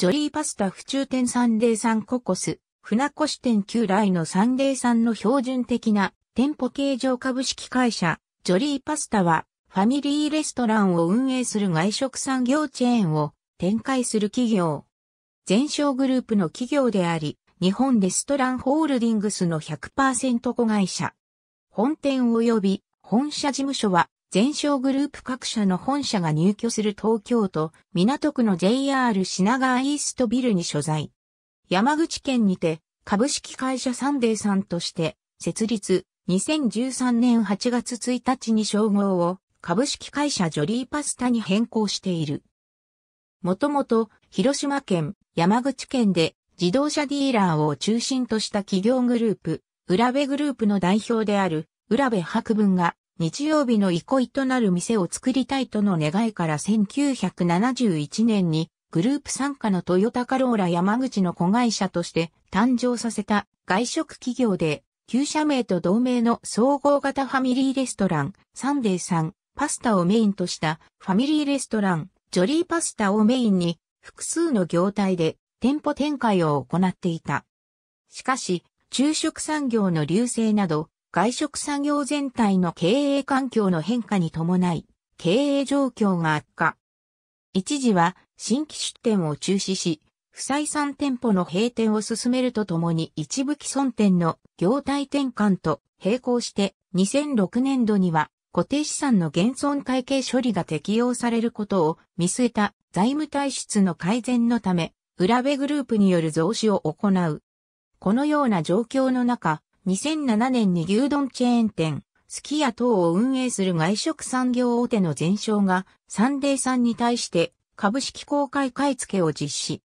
ジョリーパスタ府中店サンデーさんココス、船越店旧来のサンデーさんの標準的な店舗形状株式会社、ジョリーパスタは、ファミリーレストランを運営する外食産業チェーンを展開する企業。全商グループの企業であり、日本レストランホールディングスの100%子会社。本店及び本社事務所は全商グループ各社の本社が入居する東京都港区の JR 品川イーストビルに所在。山口県にて株式会社サンデーさんとして設立2013年8月1日に称号を株式会社ジョリーパスタに変更している。もともと広島県、山口県で自動車ディーラーを中心とした企業グループ、浦部グループの代表である浦部博文が日曜日の憩いとなる店を作りたいとの願いから1971年にグループ参加のトヨタカローラ山口の子会社として誕生させた外食企業で旧社名と同名の総合型ファミリーレストランサンデーさんパスタをメインとしたファミリーレストランジョリーパスタをメインに複数の業態で店舗展開を行っていた。しかし、昼食産業の流星など外食産業全体の経営環境の変化に伴い、経営状況が悪化。一時は新規出店を中止し、不採算店舗の閉店を進めるとともに一部既存店の業態転換と並行して2006年度には固定資産の減損会計処理が適用されることを見据えた財務体質の改善のため、浦部グループによる増資を行う。このような状況の中、2007年に牛丼チェーン店、すき家等を運営する外食産業大手の全商が、サンデーさんに対して株式公開買い付けを実施。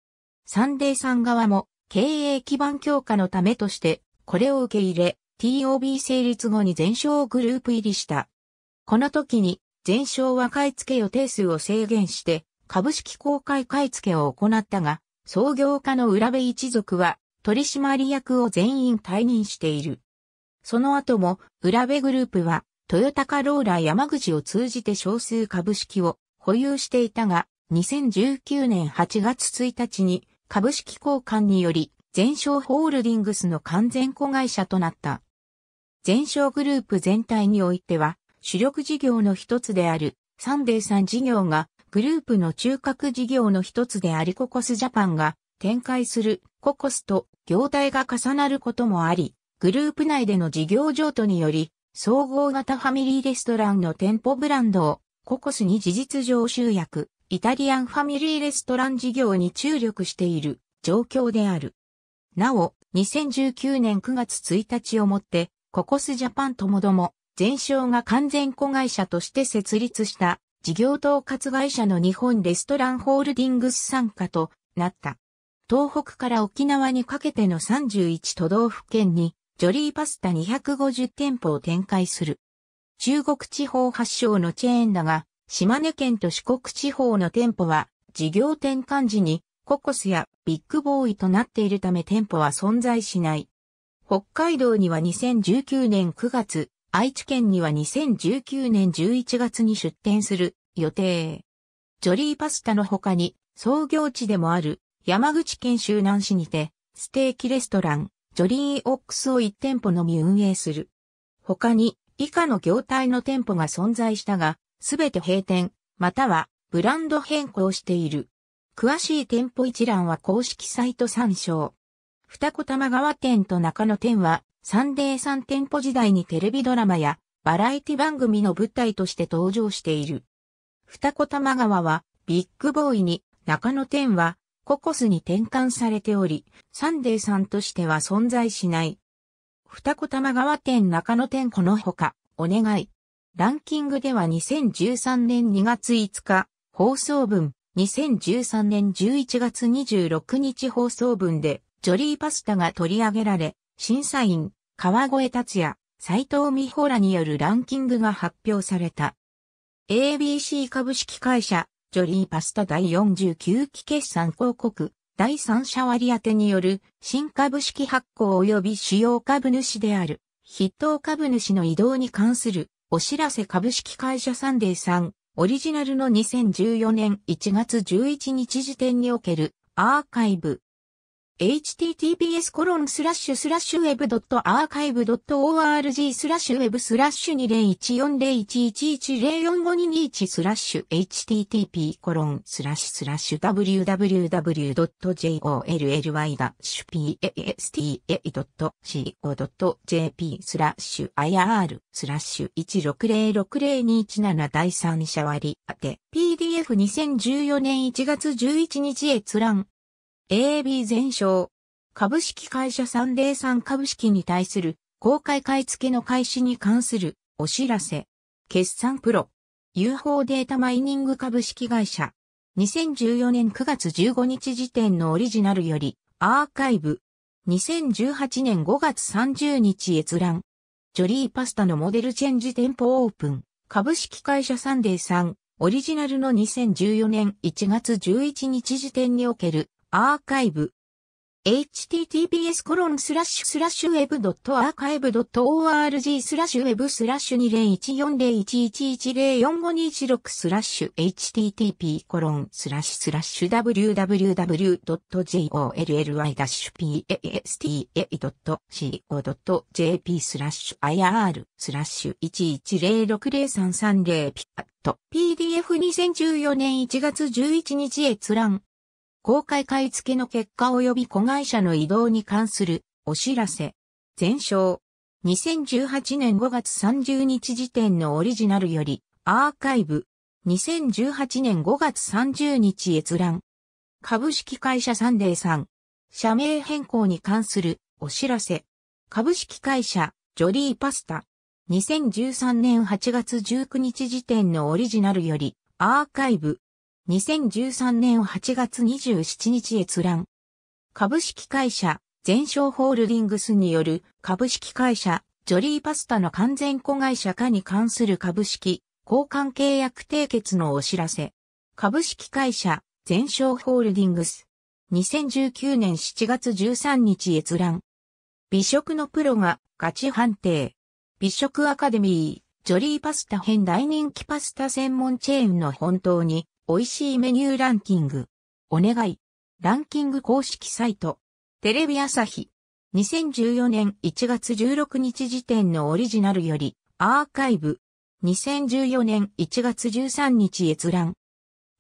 サンデーさん側も経営基盤強化のためとして、これを受け入れ、TOB 成立後に全商グループ入りした。この時に、全商は買い付け予定数を制限して、株式公開買い付けを行ったが、創業家の浦部一族は、取締役を全員退任している。その後も、浦部グループは、トヨタカローラ山口を通じて少数株式を保有していたが、2019年8月1日に株式交換により、全商ホールディングスの完全子会社となった。全商グループ全体においては、主力事業の一つである、サンデーさん事業が、グループの中核事業の一つでありココスジャパンが展開するココスと業態が重なることもあり、グループ内での事業譲渡により、総合型ファミリーレストランの店舗ブランドをココスに事実上集約、イタリアンファミリーレストラン事業に注力している状況である。なお、2019年9月1日をもって、ココスジャパンともども、全商が完全子会社として設立した事業統括会社の日本レストランホールディングス参加となった。東北から沖縄にかけての31都道府県に、ジョリーパスタ250店舗を展開する。中国地方発祥のチェーンだが、島根県と四国地方の店舗は、事業転換時に、ココスやビッグボーイとなっているため店舗は存在しない。北海道には2019年9月、愛知県には2019年11月に出店する予定。ジョリーパスタの他に創業地でもある山口県周南市にて、ステーキレストラン、ジョリーオックスを1店舗のみ運営する。他に、以下の業態の店舗が存在したが、すべて閉店、またはブランド変更している。詳しい店舗一覧は公式サイト参照。二子玉川店と中野店は、サンデー3店舗時代にテレビドラマやバラエティ番組の舞台として登場している。二子玉川は、ビッグボーイに、中野店は、ココスに転換されており、サンデーさんとしては存在しない。二子玉川店中野店このほか、お願い。ランキングでは2013年2月5日、放送分、2013年11月26日放送分で、ジョリーパスタが取り上げられ、審査員、川越達也、斎藤美穂らによるランキングが発表された。ABC 株式会社、ジョリーパスタ第49期決算広告、第三者割当による新株式発行及び主要株主である筆頭株主の移動に関するお知らせ株式会社サンデーさんオリジナルの2014年1月11日時点におけるアーカイブ https コロンスラッシュスラッシュウェブドットアーカイブドット org スラッシュウェブスラッシュ20140111045221スラッシュ http コロンスラッシュスラッシュ www.jolly-pasta.co.jp スラッシュ ir スラッシュ1606021第三者割当て PDF2014 年1月11日閲覧 AB 全勝。株式会社サンデーさん株式に対する公開買付の開始に関するお知らせ。決算プロ。UFO データマイニング株式会社。2014年9月15日時点のオリジナルよりアーカイブ。2018年5月30日閲覧。ジョリーパスタのモデルチェンジ店舗オープン。株式会社サンデーさん。オリジナルの2014年1月11日時点におけるアーカイブ。https コロンスラッシュスラッシュウェブドットアーカイブドット org スラッシュウェブスラッシュ20140111104526スラッシュ http コロンスラッシュスラッシュ www.jolly-pasta.co.jp スラッシュ ir スラッシュ1106033ピアット PDF2014 年1月11日閲覧公開買い付けの結果及び子会社の移動に関するお知らせ。全哨。2018年5月30日時点のオリジナルよりアーカイブ。2018年5月30日閲覧。株式会社サンデーさん。社名変更に関するお知らせ。株式会社ジョリーパスタ。2013年8月19日時点のオリジナルよりアーカイブ。2013年8月27日閲覧。株式会社、全商ホールディングスによる株式会社、ジョリーパスタの完全子会社化に関する株式、交換契約締結のお知らせ。株式会社、全商ホールディングス。2019年7月13日閲覧。美食のプロがガチ判定。美食アカデミー、ジョリーパスタ編大人気パスタ専門チェーンの本当に美味しいメニューランキング。お願い。ランキング公式サイト。テレビ朝日。2014年1月16日時点のオリジナルより、アーカイブ。2014年1月13日閲覧。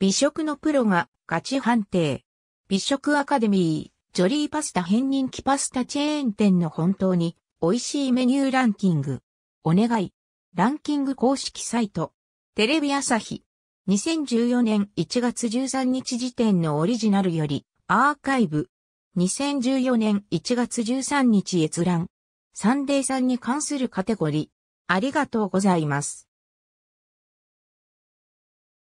美食のプロがガチ判定。美食アカデミー、ジョリーパスタ変人気パスタチェーン店の本当に美味しいメニューランキング。お願い。ランキング公式サイト。テレビ朝日。2014年1月13日時点のオリジナルより、アーカイブ。2014年1月13日閲覧。サンデーさんに関するカテゴリー。ありがとうございます。